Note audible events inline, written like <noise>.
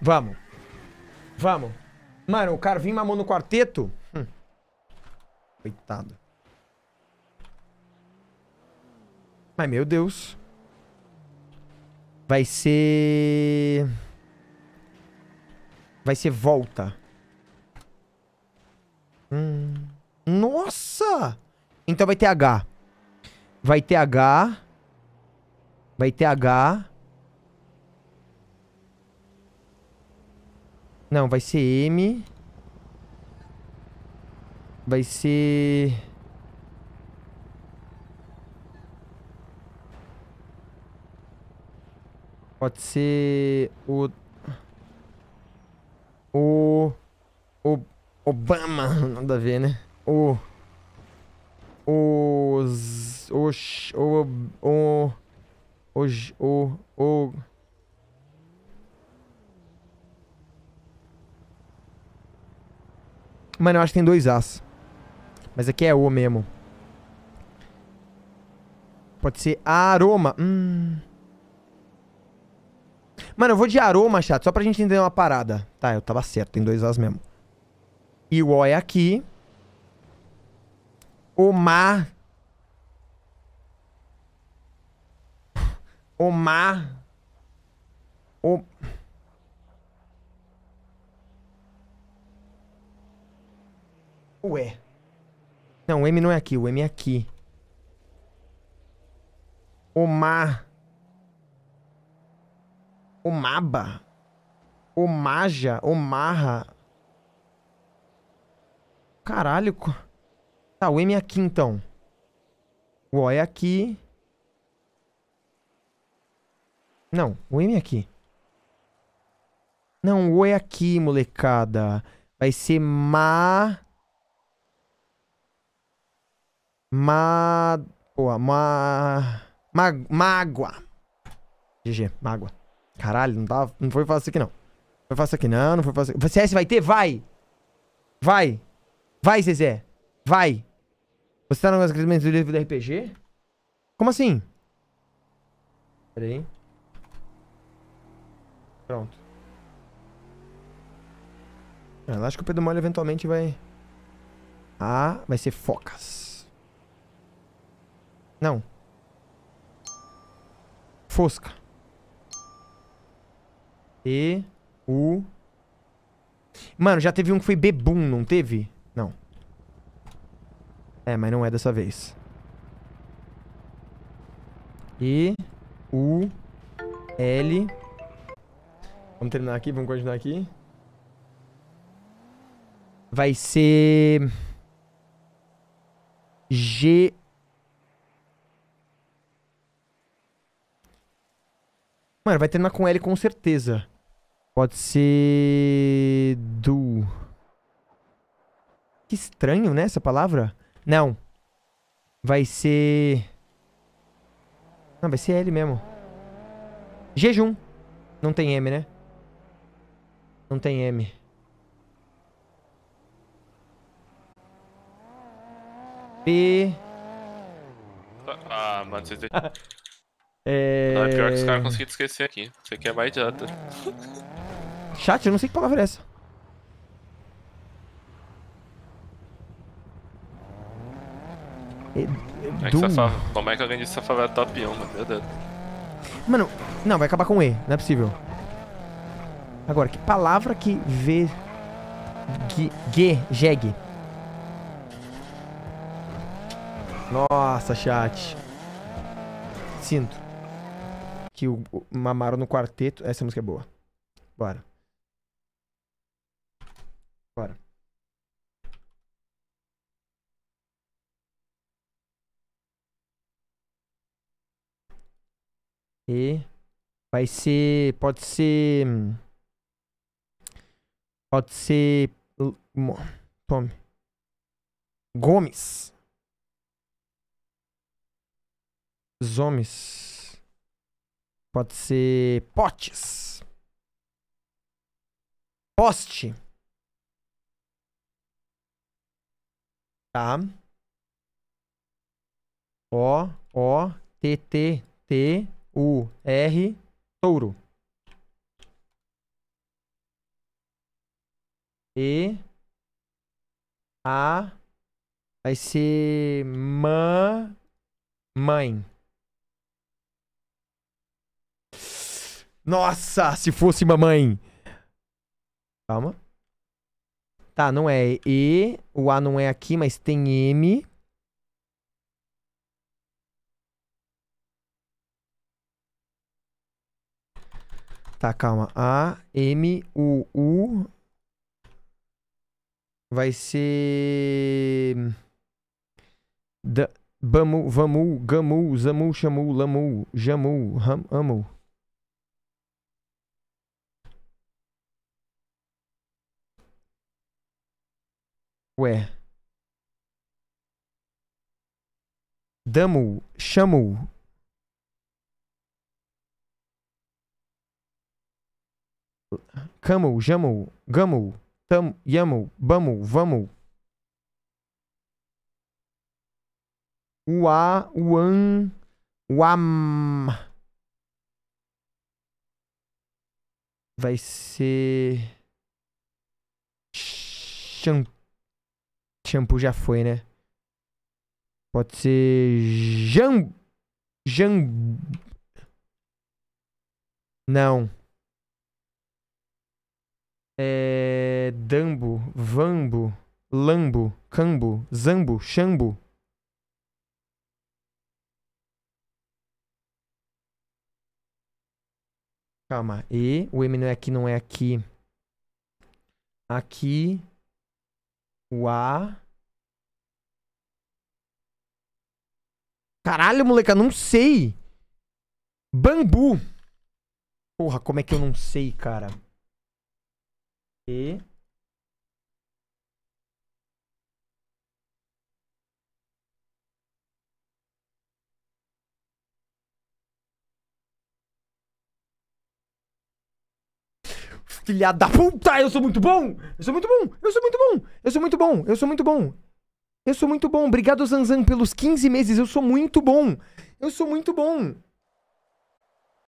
Vamos. Vamos. Mano, o Carvinho mamou no quarteto. Hum. Coitado. Ai, meu Deus. Vai ser... Vai ser volta. Hum. Nossa! Então vai ter H. Vai ter H. Vai ter H. Não, vai ser M. Vai ser... Pode ser o... O... O... Obama. Nada a ver, né? O... Os... O... O... O... O... O... o... Mano, eu acho que tem dois As. Mas aqui é O mesmo. Pode ser aroma. Hum. Mano, eu vou de aroma, chato. Só pra gente entender uma parada. Tá, eu tava certo. Tem dois As mesmo. E o O é aqui. O mar. O mar. O... Ué. é? Não, o M não é aqui. O M é aqui. O o Maba, o Maja, o Marra. Caralho. Tá, o M é aqui então. O O é aqui. Não, o M é aqui. Não, o é aqui, molecada. Vai ser ma... Ma... Pô, ma... ma... Mágua. GG, mágua. Caralho, não, tava... não foi fácil aqui, não. Não foi fácil aqui, não. Não foi fácil aqui. É, CS vai ter? Vai! Vai! Vai, Zezé! Vai! Você tá no crescimento do livro do RPG? Como assim? Pera aí. Pronto. Ah, eu acho que o Pedro Mole eventualmente vai... Ah, vai ser focas. Não. Fosca. E... U... Mano, já teve um que foi Bebum, não teve? Não. É, mas não é dessa vez. E... U... L... Vamos terminar aqui, vamos continuar aqui. Vai ser... G... Mano, vai terminar com L com certeza. Pode ser... Du... Que estranho, né? Essa palavra. Não. Vai ser... Não, vai ser L mesmo. Jejum. Não tem M, né? Não tem M. P... Ah, mano, vocês... <laughs> É... Não, ah, é pior que os caras conseguiram esquecer aqui. Isso aqui é mais idiota. Chat, eu não sei que palavra é essa. É, é Doom. Safa... Como é que alguém disse essa favela top 1, mano? Meu Deus. Mano, não, vai acabar com E, não é possível. Agora, que palavra que vê. G, G jegue. Nossa, chat. Sinto que o, o no quarteto. Essa música é boa. Bora. Bora. E vai ser, pode ser pode ser tome Gomes Zomes Pode ser potes. Poste. Tá. O, O, T, T, T, U, R, touro. E, A, vai ser mã, mãe. Nossa, se fosse mamãe. Calma. Tá, não é E. O A não é aqui, mas tem M. Tá, calma. A, M, U, U. Vai ser. Da, bamu, vamu, gamu, zamu, chamu, lamu, jamu, ram, Ué. Damo, chamo. Camo, jamo, gamo, tam, yamo, bamo, vamo. Ua, uan, uam. Vai ser... Champ Shampoo já foi, né? Pode ser. Jam. Jam. Não. É. Dambo. Vambo. Lambo. Cambo. Zambo. Xambo. Calma. E o M não é aqui, não é aqui. Aqui. O A. Caralho, moleque, eu não sei. Bambu. Porra, como é que eu não sei, cara? E... Filha da puta, eu sou muito bom! Eu sou muito bom! Eu sou muito bom! Eu sou muito bom! Eu sou muito bom! Eu sou muito bom. Obrigado, Zanzan, pelos 15 meses. Eu sou muito bom. Eu sou muito bom.